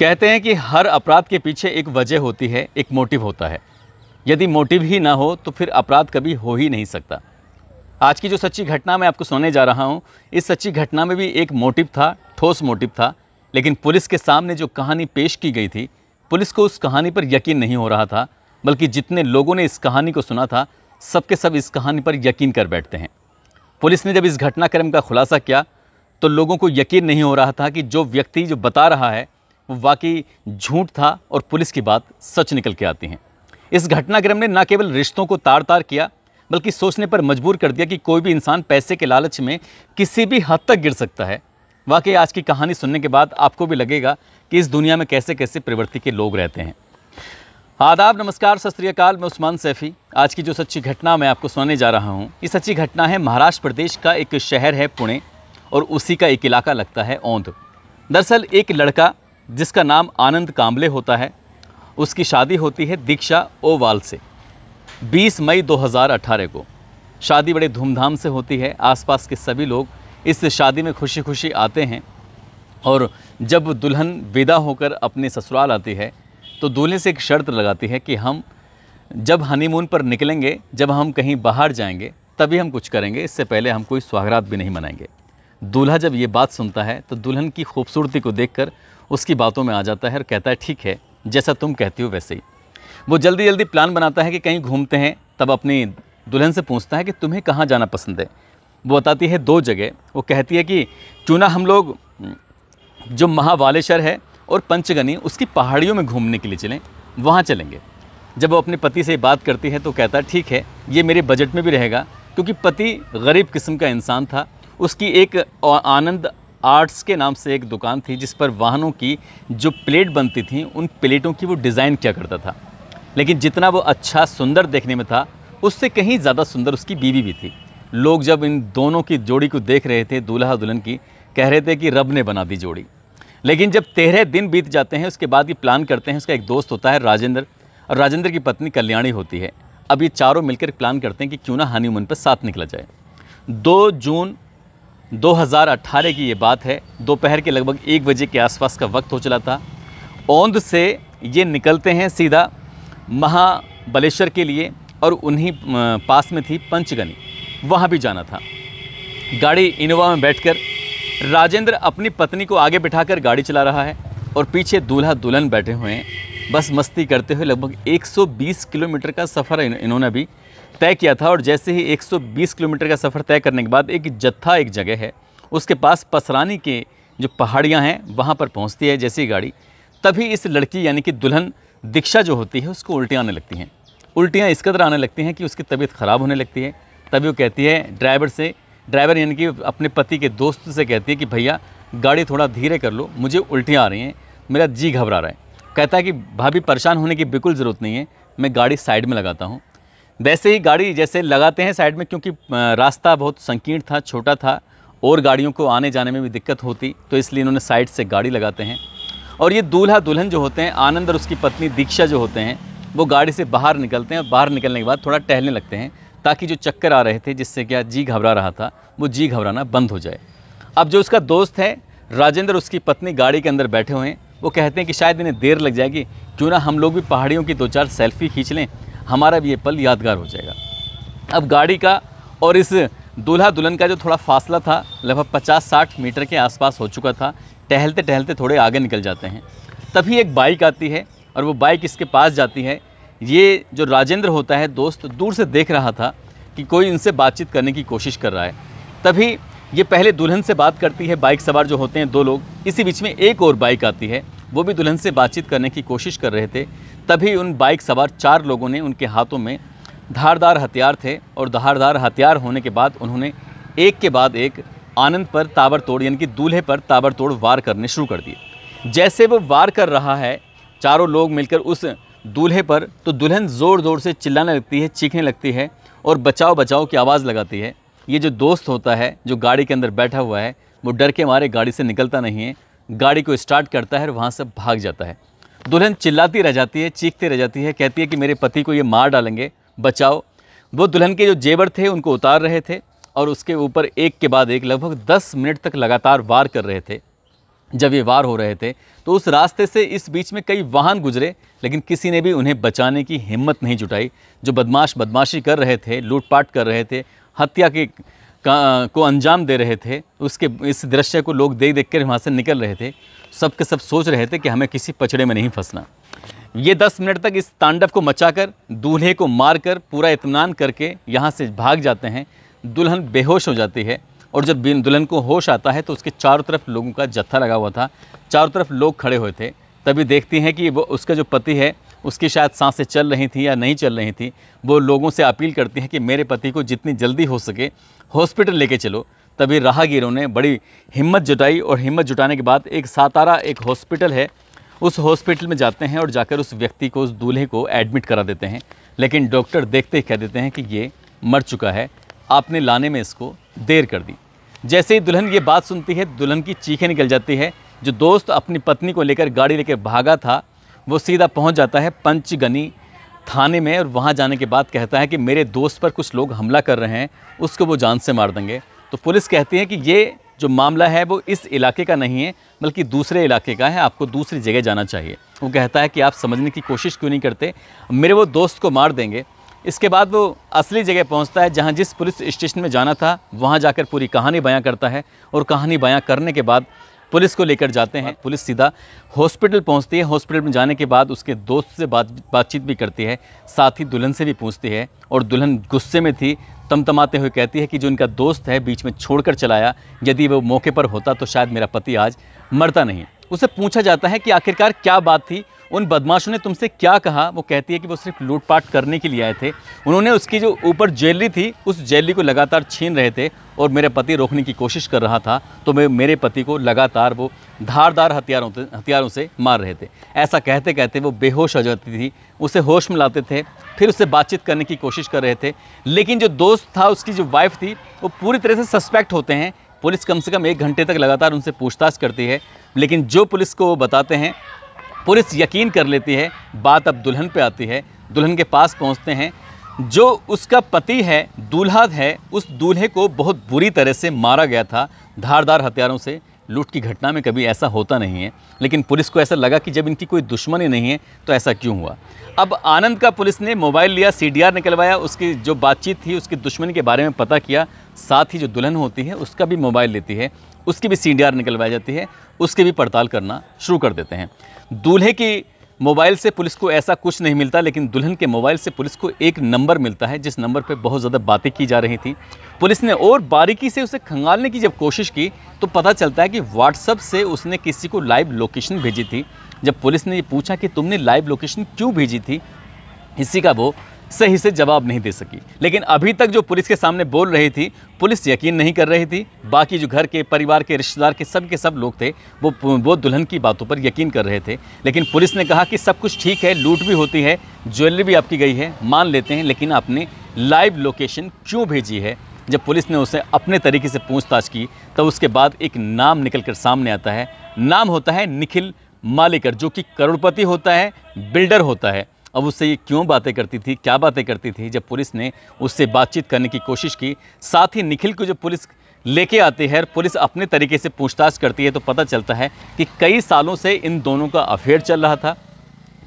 कहते हैं कि हर अपराध के पीछे एक वजह होती है एक मोटिव होता है यदि मोटिव ही ना हो तो फिर अपराध कभी हो ही नहीं सकता आज की जो सच्ची घटना मैं आपको सुनने जा रहा हूँ इस सच्ची घटना में भी एक मोटिव था ठोस मोटिव था लेकिन पुलिस के सामने जो कहानी पेश की गई थी पुलिस को उस कहानी पर यकीन नहीं हो रहा था बल्कि जितने लोगों ने इस कहानी को सुना था सबके सब इस कहानी पर यकीन कर बैठते हैं पुलिस ने जब इस घटनाक्रम का खुलासा किया तो लोगों को यकीन नहीं हो रहा था कि जो व्यक्ति जो बता रहा है वो वाकई झूठ था और पुलिस की बात सच निकल के आती है इस घटनाक्रम ने न केवल रिश्तों को तार तार किया बल्कि सोचने पर मजबूर कर दिया कि कोई भी इंसान पैसे के लालच में किसी भी हद तक गिर सकता है वाकई आज की कहानी सुनने के बाद आपको भी लगेगा कि इस दुनिया में कैसे कैसे प्रवृत्ति के लोग रहते हैं आदाब नमस्कार सत मैं उस्मान सैफ़ी आज की जो सच्ची घटना मैं आपको सुनाने जा रहा हूँ ये सच्ची घटना है महाराष्ट्र प्रदेश का एक शहर है पुणे और उसी का एक इलाका लगता है औंध दरअसल एक लड़का जिसका नाम आनंद कांबले होता है उसकी शादी होती है दीक्षा ओवाल से 20 मई 2018 को शादी बड़े धूमधाम से होती है आसपास के सभी लोग इस शादी में खुशी खुशी आते हैं और जब दुल्हन विदा होकर अपने ससुराल आती है तो दूल्हे से एक शर्त लगाती है कि हम जब हनीमून पर निकलेंगे जब हम कहीं बाहर जाएंगे तभी हम कुछ करेंगे इससे पहले हम कोई स्वागरात भी नहीं मनाएंगे दूल्हा जब ये बात सुनता है तो दुल्हन की खूबसूरती को देखकर उसकी बातों में आ जाता है और कहता है ठीक है जैसा तुम कहती हो वैसे ही वो जल्दी जल्दी प्लान बनाता है कि कहीं घूमते हैं तब अपनी दुल्हन से पूछता है कि तुम्हें कहाँ जाना पसंद है वो बताती है दो जगह वो कहती है कि क्यों ना हम लोग जो महावालेश्वर है और पंचगनी उसकी पहाड़ियों में घूमने के लिए चलें वहाँ चलेंगे जब वो अपने पति से बात करती है तो कहता है ठीक है ये मेरे बजट में भी रहेगा क्योंकि पति गरीब किस्म का इंसान था उसकी एक आनंद आर्ट्स के नाम से एक दुकान थी जिस पर वाहनों की जो प्लेट बनती थी उन प्लेटों की वो डिज़ाइन किया करता था लेकिन जितना वो अच्छा सुंदर देखने में था उससे कहीं ज़्यादा सुंदर उसकी बीवी भी थी लोग जब इन दोनों की जोड़ी को देख रहे थे दूल्हा दुल्हन की कह रहे थे कि रब ने बना दी जोड़ी लेकिन जब तेरह दिन बीत जाते हैं उसके बाद ये प्लान करते हैं उसका एक दोस्त होता है राजेंद्र और राजेंद्र की पत्नी कल्याणी होती है अब ये चारों मिलकर प्लान करते हैं कि क्यों ना हनीमून पर साथ निकला जाए दो जून 2018 की ये बात है दोपहर के लगभग एक बजे के आसपास का वक्त हो चला था ओंद से ये निकलते हैं सीधा महाबलेश्वर के लिए और उन्हीं पास में थी पंचगनी वहाँ भी जाना था गाड़ी इनोवा में बैठकर राजेंद्र अपनी पत्नी को आगे बिठाकर गाड़ी चला रहा है और पीछे दूल्हा दुल्हन बैठे हुए हैं बस मस्ती करते हुए लगभग 120 किलोमीटर का सफ़र इन्होंने अभी तय किया था और जैसे ही 120 किलोमीटर का सफ़र तय करने के बाद एक जत्था एक जगह है उसके पास पसरानी के जो पहाड़ियाँ हैं वहाँ पर पहुँचती है जैसी गाड़ी तभी इस लड़की यानी कि दुल्हन दीक्षा जो होती है उसको उल्टियाँ आने लगती हैं उल्टियाँ इस कदर आने लगती हैं कि उसकी तबीयत ख़राब होने लगती है तभी वो कहती है ड्राइवर से ड्राइवर यानी कि अपने पति के दोस्त से कहती है कि भैया गाड़ी थोड़ा धीरे कर लो मुझे उल्टियाँ आ रही हैं मेरा जी घबरा रहा है कहता है कि भाभी परेशान होने की बिल्कुल ज़रूरत नहीं है मैं गाड़ी साइड में लगाता हूँ वैसे ही गाड़ी जैसे लगाते हैं साइड में क्योंकि रास्ता बहुत संकीर्ण था छोटा था और गाड़ियों को आने जाने में भी दिक्कत होती तो इसलिए इन्होंने साइड से गाड़ी लगाते हैं और ये दूल्हा दुल्हन जो होते हैं आनंद और उसकी पत्नी दीक्षा जो होते हैं वो गाड़ी से बाहर निकलते हैं बाहर निकलने के बाद थोड़ा टहलने लगते हैं ताकि जो चक्कर आ रहे थे जिससे क्या जी घबरा रहा था वो जी घबराना बंद हो जाए अब जो उसका दोस्त है राजेंद्र उसकी पत्नी गाड़ी के अंदर बैठे हुए हैं वो कहते हैं कि शायद इन्हें देर लग जाएगी क्यों ना हम लोग भी पहाड़ियों की दो चार सेल्फ़ी खींच लें हमारा भी ये पल यादगार हो जाएगा अब गाड़ी का और इस दूल्हा दुल्हन का जो थोड़ा फासला था लगभग पचास साठ मीटर के आसपास हो चुका था टहलते टहलते थोड़े आगे निकल जाते हैं तभी एक बाइक आती है और वो बाइक इसके पास जाती है ये जो राजेंद्र होता है दोस्त दूर से देख रहा था कि कोई इनसे बातचीत करने की कोशिश कर रहा है तभी ये पहले दुल्हन से बात करती है बाइक सवार जो होते हैं दो लोग इसी बीच में एक और बाइक आती है वो भी दुल्हन से बातचीत करने की कोशिश कर रहे थे तभी उन बाइक सवार चार लोगों ने उनके हाथों में धारदार हथियार थे और धारदार हथियार होने के बाद उन्होंने एक के बाद एक आनंद पर ताबड़तोड़ यानी कि दूल्हे पर ताबड़तोड़ वार करने शुरू कर दिए जैसे वो वार कर रहा है चारों लोग मिलकर उस दूल्हे पर तो दुल्हन ज़ोर ज़ोर से चिल्लाने लगती है चीखने लगती है और बचाओ बचाओ की आवाज़ लगाती है ये जो दोस्त होता है जो गाड़ी के अंदर बैठा हुआ है वो डर के मारे गाड़ी से निकलता नहीं है गाड़ी को स्टार्ट करता है और वहाँ से भाग जाता है दुल्हन चिल्लाती रह जाती है चीखती रह जाती है कहती है कि मेरे पति को ये मार डालेंगे बचाओ वो दुल्हन के जो जेवर थे उनको उतार रहे थे और उसके ऊपर एक के बाद एक लगभग दस मिनट तक लगातार वार कर रहे थे जब ये वार हो रहे थे तो उस रास्ते से इस बीच में कई वाहन गुजरे लेकिन किसी ने भी उन्हें बचाने की हिम्मत नहीं जुटाई जो बदमाश बदमाशी कर रहे थे लूटपाट कर रहे थे हत्या के का, को अंजाम दे रहे थे उसके इस दृश्य को लोग देख देख कर वहाँ से निकल रहे थे सब के सब सोच रहे थे कि हमें किसी पचड़े में नहीं फंसना ये दस मिनट तक इस तांडव को मचाकर दूल्हे को मारकर पूरा इतमान करके यहाँ से भाग जाते हैं दुल्हन बेहोश हो जाती है और जब दुल्हन को होश आता है तो उसके चारों तरफ लोगों का जत्था लगा हुआ था चारों तरफ लोग खड़े हुए थे तभी देखती हैं कि वो उसका जो पति है उसकी शायद सांसें चल रही थी या नहीं चल रही थी वो लोगों से अपील करती हैं कि मेरे पति को जितनी जल्दी हो सके हॉस्पिटल लेके चलो तभी राहगीरों ने बड़ी हिम्मत जुटाई और हिम्मत जुटाने के बाद एक सातारा एक हॉस्पिटल है उस हॉस्पिटल में जाते हैं और जाकर उस व्यक्ति को उस दूल्हे को एडमिट करा देते हैं लेकिन डॉक्टर देखते ही कह देते हैं कि ये मर चुका है आपने लाने में इसको देर कर दी जैसे ही दुल्हन ये बात सुनती है दुल्हन की चीखें निकल जाती है जो दोस्त अपनी पत्नी को लेकर गाड़ी लेकर भागा था वो सीधा पहुंच जाता है पंचगनी थाने में और वहाँ जाने के बाद कहता है कि मेरे दोस्त पर कुछ लोग हमला कर रहे हैं उसको वो जान से मार देंगे तो पुलिस कहती है कि ये जो मामला है वो इस इलाके का नहीं है बल्कि दूसरे इलाके का है आपको दूसरी जगह जाना चाहिए वो कहता है कि आप समझने की कोशिश क्यों नहीं करते मेरे वो दोस्त को मार देंगे इसके बाद वो असली जगह पहुंचता है जहां जिस पुलिस स्टेशन में जाना था वहां जाकर पूरी कहानी बयां करता है और कहानी बयां करने के बाद पुलिस को लेकर जाते हैं पुलिस सीधा हॉस्पिटल पहुंचती है हॉस्पिटल में जाने के बाद उसके दोस्त से बात बातचीत भी करती है साथ ही दुल्हन से भी पूछती है और दुल्हन गुस्से में थी तमतमाते हुए कहती है कि जो इनका दोस्त है बीच में छोड़कर चलाया यदि वो मौके पर होता तो शायद मेरा पति आज मरता नहीं उसे पूछा जाता है कि आखिरकार क्या बात थी उन बदमाशों ने तुमसे क्या कहा वो कहती है कि वो सिर्फ लूटपाट करने के लिए आए थे उन्होंने उसकी जो ऊपर ज्वेलरी थी उस ज्वेलरी को लगातार छीन रहे थे और मेरे पति रोकने की कोशिश कर रहा था तो मैं मेरे पति को लगातार वो धारदार हथियारों हथियारों से मार रहे थे ऐसा कहते कहते वो बेहोश हो जाती थी उसे होश में लाते थे फिर उससे बातचीत करने की कोशिश कर रहे थे लेकिन जो दोस्त था उसकी जो वाइफ थी वो पूरी तरह से सस्पेक्ट होते हैं पुलिस कम से कम एक घंटे तक लगातार उनसे पूछताछ करती है लेकिन जो पुलिस को वो बताते हैं पुलिस यकीन कर लेती है बात अब दुल्हन पे आती है दुल्हन के पास पहुंचते हैं जो उसका पति है दूल्हा है उस दूल्हे को बहुत बुरी तरह से मारा गया था धारदार हथियारों से लूट की घटना में कभी ऐसा होता नहीं है लेकिन पुलिस को ऐसा लगा कि जब इनकी कोई दुश्मनी नहीं है तो ऐसा क्यों हुआ अब आनंद का पुलिस ने मोबाइल लिया सीडीआर निकलवाया उसकी जो बातचीत थी उसकी दुश्मनी के बारे में पता किया साथ ही जो दुल्हन होती है उसका भी मोबाइल लेती है उसकी भी आर निकलवाई जाती है उसकी भी पड़ताल करना शुरू कर देते हैं दूल्हे की मोबाइल से पुलिस को ऐसा कुछ नहीं मिलता लेकिन दुल्हन के मोबाइल से पुलिस को एक नंबर मिलता है जिस नंबर पर बहुत ज़्यादा बातें की जा रही थी पुलिस ने और बारीकी से उसे खंगालने की जब कोशिश की तो पता चलता है कि व्हाट्सअप से उसने किसी को लाइव लोकेशन भेजी थी जब पुलिस ने ये पूछा कि तुमने लाइव लोकेशन क्यों भेजी थी इसी का वो सही से जवाब नहीं दे सकी लेकिन अभी तक जो पुलिस के सामने बोल रही थी पुलिस यकीन नहीं कर रही थी बाकी जो घर के परिवार के रिश्तेदार के सब के सब लोग थे वो वो दुल्हन की बातों पर यकीन कर रहे थे लेकिन पुलिस ने कहा कि सब कुछ ठीक है लूट भी होती है ज्वेलरी भी आपकी गई है मान लेते हैं लेकिन आपने लाइव लोकेशन क्यों भेजी है जब पुलिस ने उसे अपने तरीके से पूछताछ की तब तो उसके बाद एक नाम निकल कर सामने आता है नाम होता है निखिल मालिकर जो कि करोड़पति होता है बिल्डर होता है अब उससे ये क्यों बातें करती थी क्या बातें करती थी जब पुलिस ने उससे बातचीत करने की कोशिश की साथ ही निखिल को जब पुलिस लेके आती है और पुलिस अपने तरीके से पूछताछ करती है तो पता चलता है कि कई सालों से इन दोनों का अफेयर चल रहा था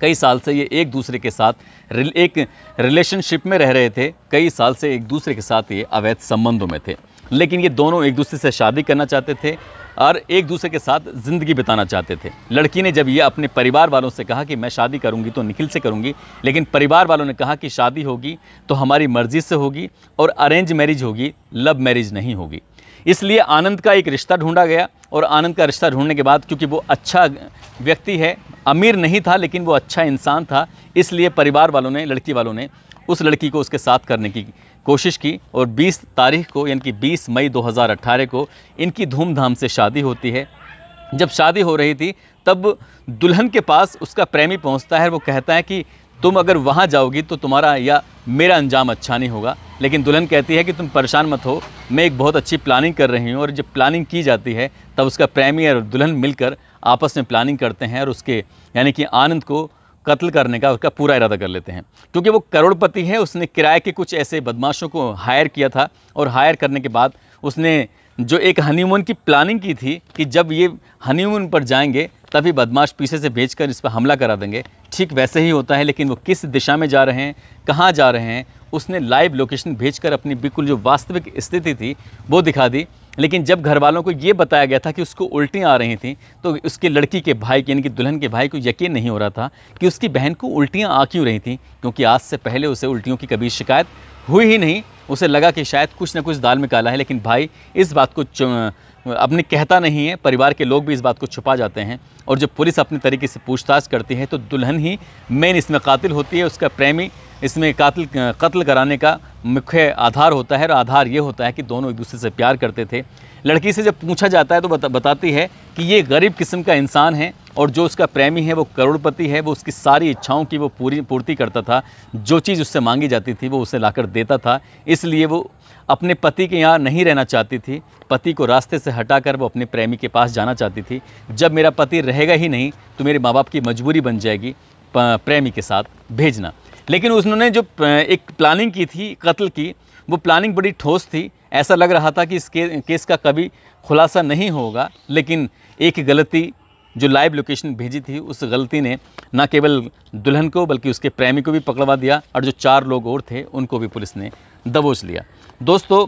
कई साल से ये एक दूसरे के साथ एक रिलेशनशिप में रह रहे थे कई साल से एक दूसरे के साथ ये अवैध संबंधों में थे लेकिन ये दोनों एक दूसरे से शादी करना चाहते थे और एक दूसरे के साथ ज़िंदगी बिताना चाहते थे लड़की ने जब ये अपने परिवार वालों से कहा कि मैं शादी करूंगी तो निखिल से करूंगी लेकिन परिवार वालों ने कहा कि शादी होगी तो हमारी मर्ज़ी से होगी और अरेंज मैरिज होगी लव मैरिज नहीं होगी इसलिए आनंद का एक रिश्ता ढूंढा गया और आनंद का रिश्ता ढूंढने के बाद क्योंकि वो अच्छा व्यक्ति है अमीर नहीं था लेकिन वो अच्छा इंसान था इसलिए परिवार वालों ने लड़की वालों ने उस लड़की को उसके साथ करने की कोशिश की और 20 तारीख को यानी कि 20 मई 2018 को इनकी धूमधाम से शादी होती है जब शादी हो रही थी तब दुल्हन के पास उसका प्रेमी पहुंचता है वो कहता है कि तुम अगर वहाँ जाओगी तो तुम्हारा या मेरा अंजाम अच्छा नहीं होगा लेकिन दुल्हन कहती है कि तुम परेशान मत हो मैं एक बहुत अच्छी प्लानिंग कर रही हूँ और जब प्लानिंग की जाती है तब उसका प्रेमी और दुल्हन मिलकर आपस में प्लानिंग करते हैं और उसके यानी कि आनंद को कत्ल करने का उसका पूरा इरादा कर लेते हैं क्योंकि वो करोड़पति हैं उसने किराए के कुछ ऐसे बदमाशों को हायर किया था और हायर करने के बाद उसने जो एक हनीमून की प्लानिंग की थी कि जब ये हनीमून पर जाएंगे तभी बदमाश पीछे से भेज कर इस पर हमला करा देंगे ठीक वैसे ही होता है लेकिन वो किस दिशा में जा रहे हैं कहाँ जा रहे हैं उसने लाइव लोकेशन भेजकर अपनी बिल्कुल जो वास्तविक स्थिति थी वो दिखा दी लेकिन जब घर वालों को ये बताया गया था कि उसको उल्टियाँ आ रही थी तो उसके लड़की के भाई यानी कि दुल्हन के भाई को यकीन नहीं हो रहा था कि उसकी बहन को उल्टियाँ आ क्यों रही थी क्योंकि आज से पहले उसे उल्टियों की कभी शिकायत हुई ही नहीं उसे लगा कि शायद कुछ ना कुछ दाल में काला है लेकिन भाई इस बात को अपने कहता नहीं है परिवार के लोग भी इस बात को छुपा जाते हैं और जब पुलिस अपने तरीके से पूछताछ करती है तो दुल्हन ही मेन इसमें कातिल होती है उसका प्रेमी इसमें कातल कत्ल कराने का मुख्य आधार होता है और आधार ये होता है कि दोनों एक दूसरे से प्यार करते थे लड़की से जब पूछा जाता है तो बता, बताती है कि ये गरीब किस्म का इंसान है और जो उसका प्रेमी है वो करोड़पति है वो उसकी सारी इच्छाओं की वो पूरी पूर्ति करता था जो चीज़ उससे मांगी जाती थी वो उसे लाकर देता था इसलिए वो अपने पति के यहाँ नहीं रहना चाहती थी पति को रास्ते से हटाकर वो अपने प्रेमी के पास जाना चाहती थी जब मेरा पति रहेगा ही नहीं तो मेरे माँ बाप की मजबूरी बन जाएगी प्रेमी के साथ भेजना लेकिन उन्होंने जो एक प्लानिंग की थी कत्ल की वो प्लानिंग बड़ी ठोस थी ऐसा लग रहा था कि इस के, केस का कभी खुलासा नहीं होगा लेकिन एक गलती जो लाइव लोकेशन भेजी थी उस गलती ने न केवल दुल्हन को बल्कि उसके प्रेमी को भी पकड़वा दिया और जो चार लोग और थे उनको भी पुलिस ने दबोच लिया दोस्तों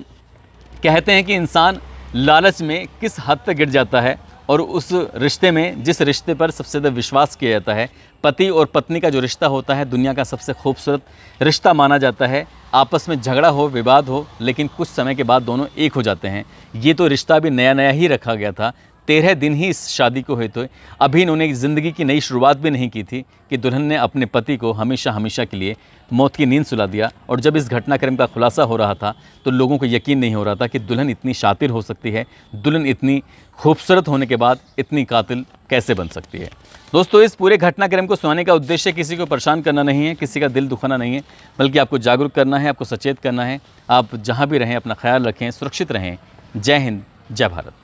कहते हैं कि इंसान लालच में किस हद तक गिर जाता है और उस रिश्ते में जिस रिश्ते पर सबसे ज़्यादा विश्वास किया जाता है पति और पत्नी का जो रिश्ता होता है दुनिया का सबसे खूबसूरत रिश्ता माना जाता है आपस में झगड़ा हो विवाद हो लेकिन कुछ समय के बाद दोनों एक हो जाते हैं ये तो रिश्ता भी नया नया ही रखा गया था तेरह दिन ही इस शादी को हुए थे तो अभी इन्होंने ज़िंदगी की नई शुरुआत भी नहीं की थी कि दुल्हन ने अपने पति को हमेशा हमेशा के लिए मौत की नींद सुला दिया और जब इस घटनाक्रम का खुलासा हो रहा था तो लोगों को यकीन नहीं हो रहा था कि दुल्हन इतनी शातिर हो सकती है दुल्हन इतनी खूबसूरत होने के बाद इतनी कातिल कैसे बन सकती है दोस्तों इस पूरे घटनाक्रम को सुनाने का उद्देश्य किसी को परेशान करना नहीं है किसी का दिल दुखाना नहीं है बल्कि आपको जागरूक करना है आपको सचेत करना है आप जहाँ भी रहें अपना ख्याल रखें सुरक्षित रहें जय हिंद जय भारत